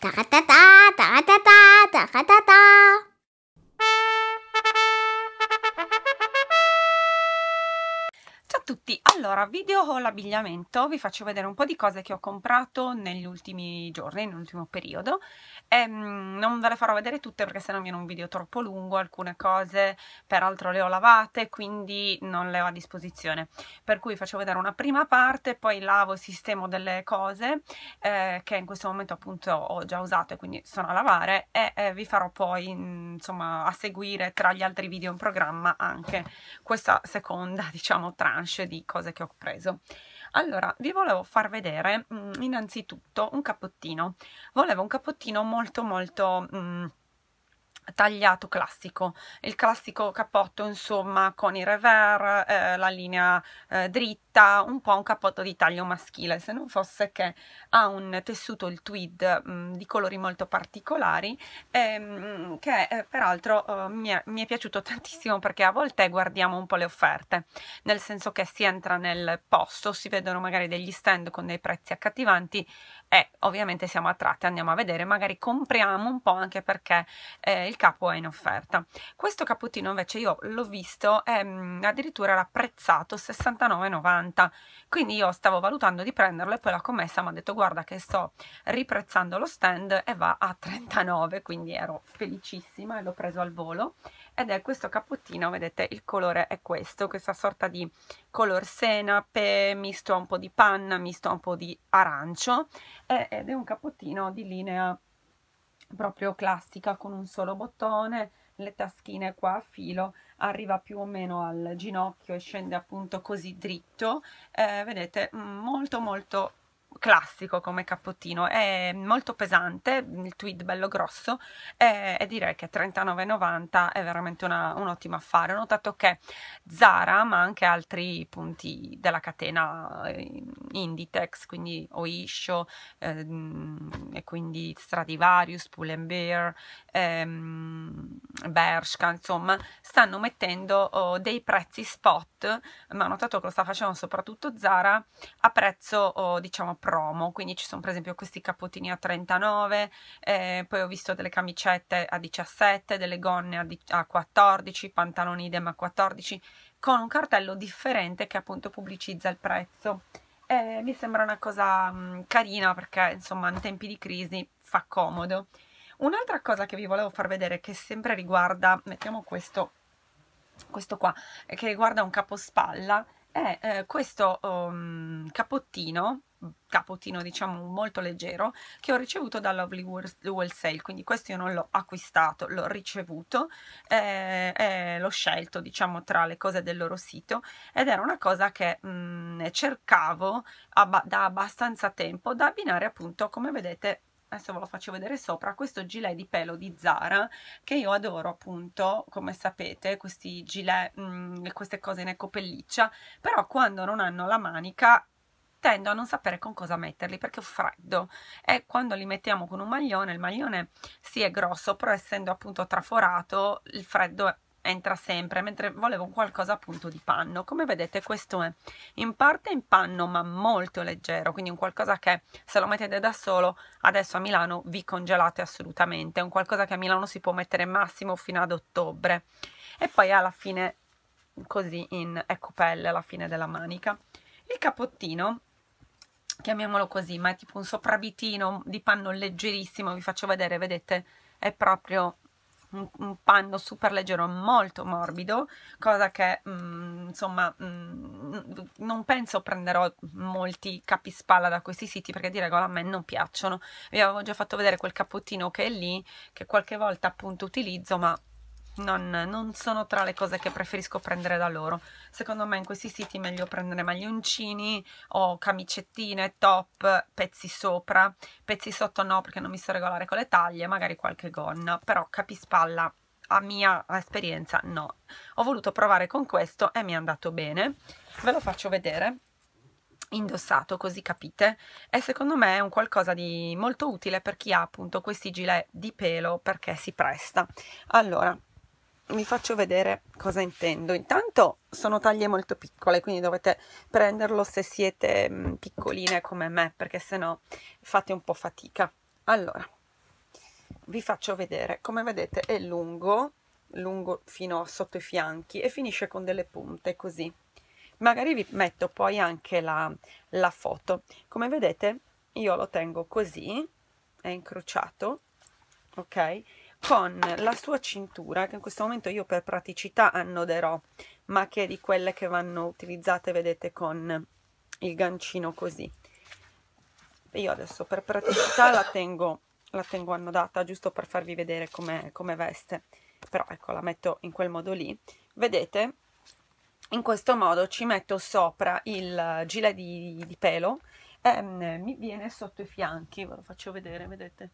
哒哒哒哒哒 Allora, video haul abbigliamento, vi faccio vedere un po' di cose che ho comprato negli ultimi giorni, nell'ultimo periodo. E, mm, non ve le farò vedere tutte perché sennò viene un video troppo lungo, alcune cose peraltro le ho lavate, quindi non le ho a disposizione. Per cui faccio vedere una prima parte, poi lavo e sistemo delle cose eh, che in questo momento appunto ho già usato e quindi sono a lavare e eh, vi farò poi insomma a seguire tra gli altri video in programma anche questa seconda diciamo tranche di cose che che ho preso allora vi volevo far vedere mm, innanzitutto un cappottino volevo un cappottino molto molto mh, mm, tagliato classico, il classico cappotto insomma con i rever, eh, la linea eh, dritta, un po' un cappotto di taglio maschile, se non fosse che ha un tessuto, il tweed, mh, mm, di colori molto particolari, ehm, che eh, peraltro eh, mi è, mi, è, piaciuto tantissimo perché a volte guardiamo un po' le offerte, nel senso che si entra nel posto, si vedono magari degli stand con dei prezzi accattivanti e ovviamente siamo attratti, andiamo a vedere, magari compriamo un po' anche perché eh, il capo capo è in offerta. Questo cappottino invece io l'ho visto, è ehm, addirittura era prezzato 69,90, quindi io stavo valutando di prenderlo e poi la commessa mi ha detto guarda che sto riprezzando lo stand e va a 39, quindi ero felicissima e l'ho preso al volo ed è questo cappottino, vedete il colore è questo, questa sorta di color senape misto a un po' di panna, misto a un po' di arancio ed è un cappottino di linea proprio classica con un solo bottone, le taschine qua a filo, arriva più o meno al ginocchio e scende appunto così dritto, eh, vedete molto molto classico come cappottino, è molto pesante, il tweed bello grosso e, direi che 39,90 è veramente una, un ottimo affare. Ho notato che Zara, ma anche altri punti della catena eh, Inditex, quindi Oisho eh, e quindi Stradivarius, Pull&Bear, ehm, Bershka, insomma, stanno mettendo oh, dei prezzi spot, ma ho notato che lo sta facendo soprattutto Zara a prezzo oh, diciamo promo, quindi ci sono per esempio questi capotini a 39, eh, poi ho visto delle camicette a 17, delle gonne a, a 14, pantaloni idem a 14, con un cartello differente che appunto pubblicizza il prezzo. Eh, mi sembra una cosa mh, mm, carina perché insomma in tempi di crisi fa comodo. Un'altra cosa che vi volevo far vedere che sempre riguarda, mettiamo questo, questo qua, che riguarda un capospalla, è eh, questo um, capottino capotino diciamo molto leggero che ho ricevuto da Lovely Sale quindi questo io non l'ho acquistato l'ho ricevuto eh, eh, l'ho scelto diciamo tra le cose del loro sito ed era una cosa che mh, mm, cercavo abba da abbastanza tempo da abbinare appunto come vedete adesso ve lo faccio vedere sopra, questo gilet di pelo di Zara che io adoro appunto, come sapete, questi gilet, mh, mm, queste cose in ecopelliccia però quando non hanno la manica tendo a non sapere con cosa metterli perché ho freddo e quando li mettiamo con un maglione, il maglione si sì, è grosso, però essendo appunto traforato, il freddo entra sempre, mentre volevo qualcosa appunto di panno. Come vedete questo è in parte in panno ma molto leggero, quindi un qualcosa che se lo mettete da solo adesso a Milano vi congelate assolutamente, è un qualcosa che a Milano si può mettere massimo fino ad ottobre e poi alla fine così in ecco alla fine della manica. Il capottino chiamiamolo così, ma è tipo un sopravvitino di panno leggerissimo, vi faccio vedere, vedete, è proprio un, un panno super leggero, molto morbido, cosa che mh, mm, insomma mh, mm, non penso prenderò molti capispalla da questi siti perché di regola a me non piacciono. Vi avevo già fatto vedere quel cappottino che è lì, che qualche volta appunto utilizzo, ma non, non, sono tra le cose che preferisco prendere da loro. Secondo me in questi siti è meglio prendere maglioncini o camicettine, top, pezzi sopra, pezzi sotto no perché non mi so regolare con le taglie, magari qualche gonna, però capispalla a mia esperienza no. Ho voluto provare con questo e mi è andato bene. Ve lo faccio vedere indossato così capite e secondo me è un qualcosa di molto utile per chi ha appunto questi gilet di pelo perché si presta allora vi faccio vedere cosa intendo. Intanto sono taglie molto piccole, quindi dovete prenderlo se siete mm, piccoline come me, perché sennò fate un po' fatica. Allora, vi faccio vedere. Come vedete è lungo, lungo fino sotto i fianchi e finisce con delle punte così. Magari vi metto poi anche la, la foto. Come vedete io lo tengo così, è incrociato, ok? con la sua cintura che in questo momento io per praticità annoderò ma che è di quelle che vanno utilizzate vedete con il gancino così io adesso per praticità la tengo, la tengo annodata giusto per farvi vedere come, come veste però ecco la metto in quel modo lì vedete in questo modo ci metto sopra il gilet di, di pelo e mm, mi viene sotto i fianchi ve lo faccio vedere vedete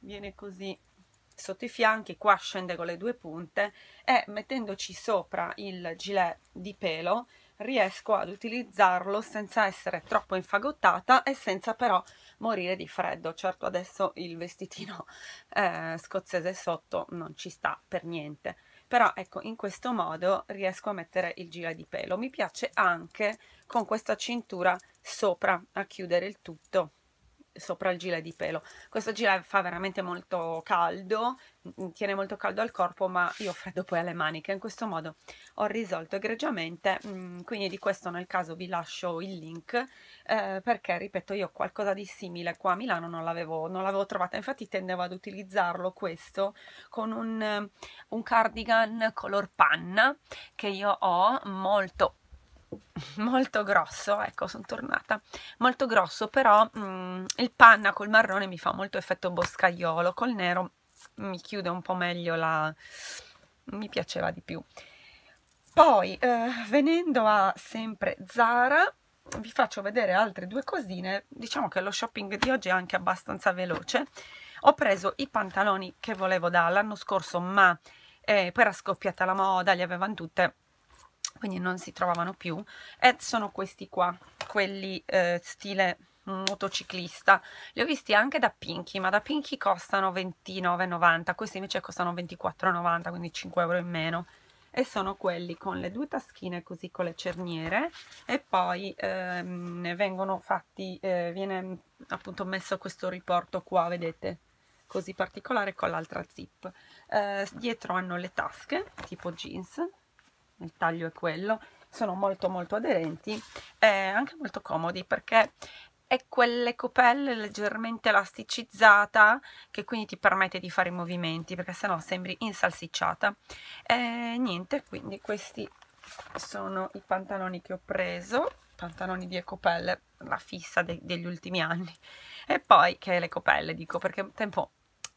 viene così sotto i fianchi, qua scende con le due punte e mettendoci sopra il gilet di pelo riesco ad utilizzarlo senza essere troppo infagottata e senza però morire di freddo. Certo adesso il vestitino eh, scozzese sotto non ci sta per niente, però ecco in questo modo riesco a mettere il gilet di pelo. Mi piace anche con questa cintura sopra a chiudere il tutto sopra il gilet di pelo questo gilet fa veramente molto caldo mm, tiene molto caldo al corpo ma io freddo poi alle maniche in questo modo ho risolto egregiamente mm, quindi di questo nel caso vi lascio il link eh, perché ripeto io ho qualcosa di simile qua a Milano non l'avevo non l'avevo trovata infatti tendevo ad utilizzarlo questo con un, un cardigan color panna che io ho molto molto grosso, ecco sono tornata, molto grosso, però mh, mm, il panna col marrone mi fa molto effetto boscaiolo, col nero mi chiude un po' meglio la... mi piaceva di più. Poi, eh, venendo a sempre Zara, vi faccio vedere altre due cosine, diciamo che lo shopping di oggi è anche abbastanza veloce. Ho preso i pantaloni che volevo dall'anno scorso, ma eh, poi era scoppiata la moda, li avevano tutte quindi non si trovavano più e sono questi qua quelli eh, stile motociclista li ho visti anche da Pinky ma da Pinky costano 29,90 questi invece costano 24,90 quindi 5 euro in meno e sono quelli con le due taschine così con le cerniere e poi ehm, vengono fatti eh, viene appunto messo questo riporto qua vedete così particolare con l'altra zip eh, dietro hanno le tasche tipo jeans il taglio è quello sono molto molto aderenti e anche molto comodi perché è quelle copelle leggermente elasticizzata che quindi ti permette di fare i movimenti perché sennò sembri insalsicciata e niente quindi questi sono i pantaloni che ho preso pantaloni di ecopelle la fissa de degli ultimi anni e poi che le copelle dico perché tempo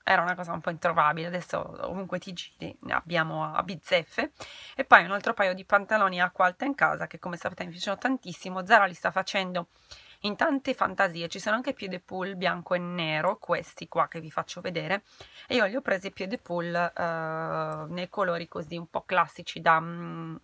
era una cosa un po' introvabile, adesso ovunque ti giri ne abbiamo a bizzeffe. E poi un altro paio di pantaloni acqua alta in casa che come sapete mi piacciono tantissimo, Zara li sta facendo in tante fantasie, ci sono anche piede pull bianco e nero, questi qua che vi faccio vedere, e io li ho presi piede pull eh, nei colori così un po' classici da... Mm,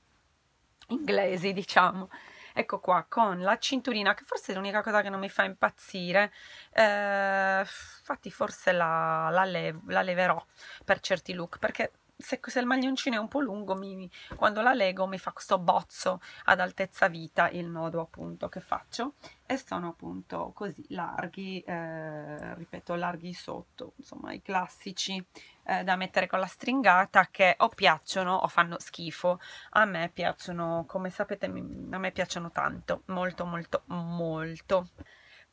inglesi diciamo ecco qua con la cinturina che forse è l'unica cosa che non mi fa impazzire eh, infatti forse la, la, lev la, leverò per certi look perché se, se il maglioncino è un po' lungo mi, quando la leggo mi fa questo bozzo ad altezza vita il nodo appunto che faccio e sono appunto così larghi eh, ripeto larghi sotto insomma i classici eh, da mettere con la stringata che o piacciono o fanno schifo. A me piacciono, come sapete, a me piacciono tanto, molto molto molto.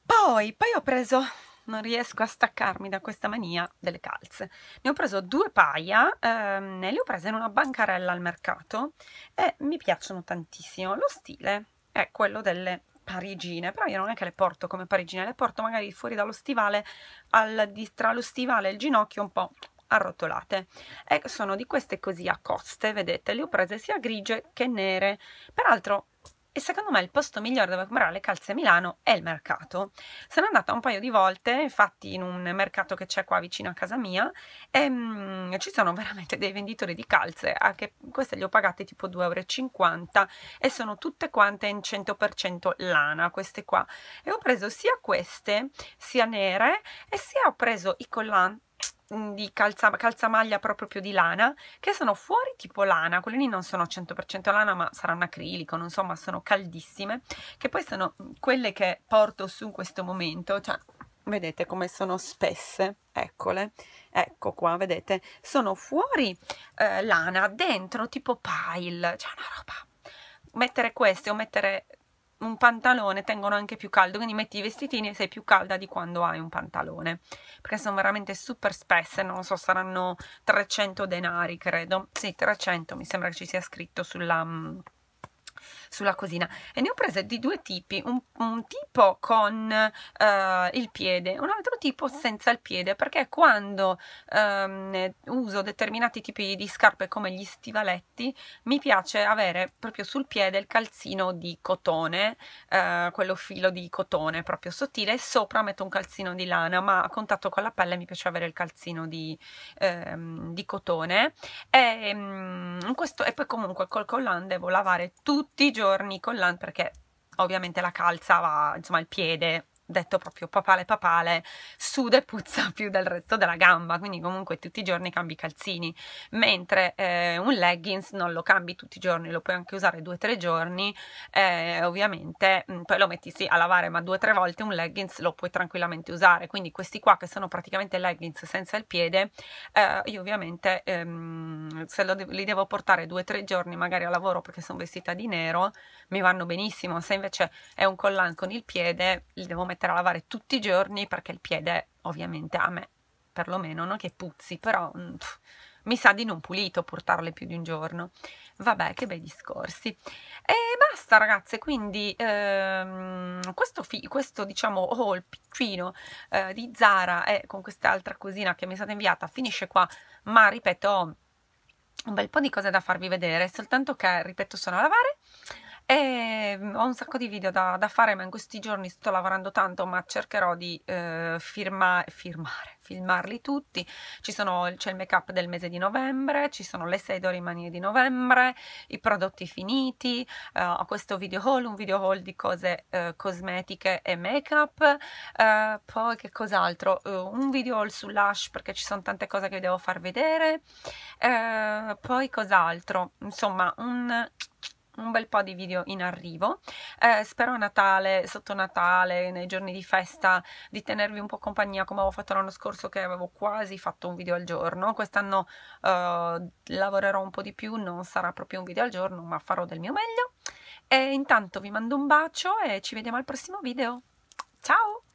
Poi, poi ho preso non riesco a staccarmi da questa mania delle calze. Ne ho preso due paia, ehm, le ho prese in una bancarella al mercato e mi piacciono tantissimo. Lo stile è quello delle parigine, però io non è che le porto come parigine, le porto magari fuori dallo stivale, al, tra lo stivale e il ginocchio un po' arrotolate e sono di queste così a coste vedete le ho prese sia grigie che nere peraltro e secondo me il posto migliore dove comprare le calze a Milano è il mercato. Sono andata un paio di volte, infatti in un mercato che c'è qua vicino a casa mia, e mm, ci sono veramente dei venditori di calze, anche queste le ho pagate tipo 2,50 euro e sono tutte quante in 100% lana, queste qua. E ho preso sia queste, sia nere, e sia ho preso i collanti Mm, di calza, calzamaglia proprio più di lana che sono fuori tipo lana quelli non sono 100% lana ma saranno acrilico non so ma sono caldissime che poi sono mm, quelle che porto su in questo momento cioè vedete come sono spesse eccole ecco qua vedete sono fuori eh, lana dentro tipo pile cioè una roba mettere queste o mettere un pantalone tengono anche più caldo, quindi metti i vestitini e sei più calda di quando hai un pantalone, perché sono veramente super spesse, non so, saranno 300 denari credo, sì 300 mi sembra che ci sia scritto sulla mm, sulla cosina e ne ho prese di due tipi un, un tipo con uh, il piede un altro tipo ah. senza il piede perché quando um, uso determinati tipi di scarpe come gli stivaletti mi piace avere proprio sul piede il calzino di cotone uh, quello filo di cotone proprio sottile e sopra metto un calzino di lana ma a contatto con la pelle mi piace avere il calzino di, um, di cotone e, um, questo, e poi comunque col collante devo lavare tutto tutti i giorni con l'ant perché ovviamente la calza va insomma il piede detto proprio papale papale, suda e puzza più del resto della gamba, quindi comunque tutti i giorni cambi i calzini, mentre eh, un leggings non lo cambi tutti i giorni, lo puoi anche usare due o tre giorni, eh, ovviamente mm, poi lo metti sì a lavare, ma due o tre volte un leggings lo puoi tranquillamente usare, quindi questi qua che sono praticamente leggings senza il piede, eh, io ovviamente ehm, se de li devo portare due o tre giorni magari a lavoro perché sono vestita di nero, mi vanno benissimo, se invece è un collan con il piede, li devo mettere mettere a lavare tutti i giorni perché il piede ovviamente a me perlomeno non che puzzi però mm, pff, mi sa di non pulito portarle più di un giorno vabbè che bei discorsi e basta ragazze quindi ehm, questo, questo diciamo haul oh, il piccino eh, di Zara e eh, con quest'altra cosina che mi è stata inviata finisce qua ma ripeto un bel po' di cose da farvi vedere, soltanto che, ripeto, sono a lavare e mm, ho un sacco di video da, da, fare, ma in questi giorni sto lavorando tanto, ma cercherò di eh, firma, firmare, filmarli tutti. Ci Sono, c'è il make up del mese di novembre, ci sono le 6 d'orimanie di novembre, i prodotti finiti, eh, ho questo video haul, un video haul di cose eh, cosmetiche e make up, eh, poi che cos'altro? Eh, un video haul su Lush, perché ci sono tante cose che vi devo far vedere, eh, poi cos'altro? Insomma, un un bel po' di video in arrivo eh, spero a Natale, sotto Natale, nei giorni di festa di tenervi un po' compagnia come avevo fatto l'anno scorso che avevo quasi fatto un video al giorno quest'anno eh, lavorerò un po' di più, non sarà proprio un video al giorno ma farò del mio meglio e intanto vi mando un bacio e ci vediamo al prossimo video ciao